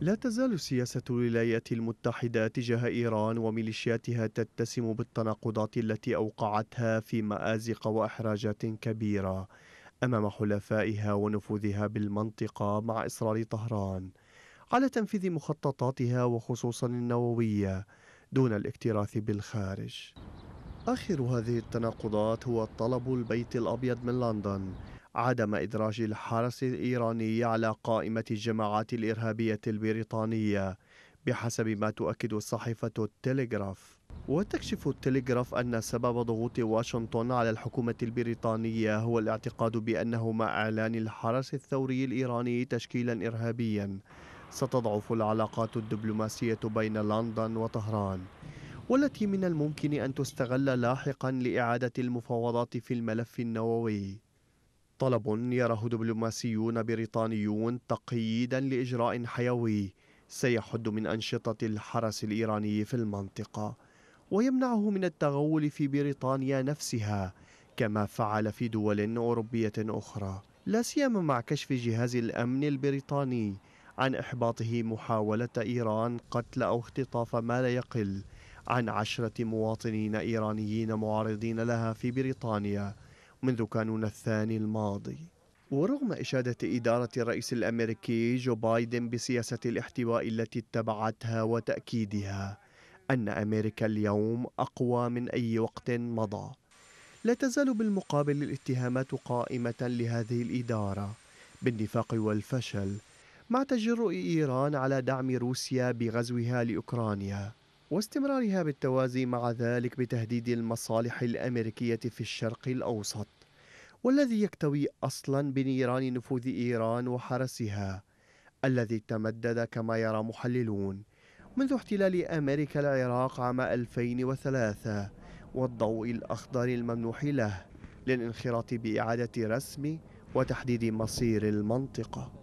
لا تزال سياسة الولايات المتحدة تجاه إيران وميليشياتها تتسم بالتناقضات التي أوقعتها في مآزق وإحراجات كبيرة أمام حلفائها ونفوذها بالمنطقة مع إصرار طهران على تنفيذ مخططاتها وخصوصا النووية دون الاكتراث بالخارج. آخر هذه التناقضات هو طلب البيت الأبيض من لندن عدم إدراج الحرس الإيراني على قائمة الجماعات الإرهابية البريطانية بحسب ما تؤكد الصحيفة التلغراف وتكشف التلغراف أن سبب ضغوط واشنطن على الحكومة البريطانية هو الاعتقاد بأنه مع إعلان الحرس الثوري الإيراني تشكيلا إرهابيا ستضعف العلاقات الدبلوماسية بين لندن وطهران والتي من الممكن أن تستغل لاحقا لإعادة المفاوضات في الملف النووي طلب يراه دبلوماسيون بريطانيون تقييدا لإجراء حيوي سيحد من أنشطة الحرس الإيراني في المنطقة ويمنعه من التغول في بريطانيا نفسها كما فعل في دول أوروبية أخرى لا سيما مع كشف جهاز الأمن البريطاني عن إحباطه محاولة إيران قتل أو اختطاف ما لا يقل عن عشرة مواطنين إيرانيين معارضين لها في بريطانيا منذ كانون الثاني الماضي ورغم إشادة إدارة الرئيس الأمريكي جو بايدن بسياسة الاحتواء التي اتبعتها وتأكيدها أن أمريكا اليوم أقوى من أي وقت مضى لا تزال بالمقابل الاتهامات قائمة لهذه الإدارة بالنفاق والفشل مع تجرؤ إيران على دعم روسيا بغزوها لأوكرانيا واستمرارها بالتوازي مع ذلك بتهديد المصالح الامريكيه في الشرق الاوسط والذي يكتوي اصلا بنيران نفوذ ايران وحرسها الذي تمدد كما يرى محللون منذ احتلال امريكا العراق عام 2003 والضوء الاخضر الممنوح له للانخراط باعاده رسم وتحديد مصير المنطقه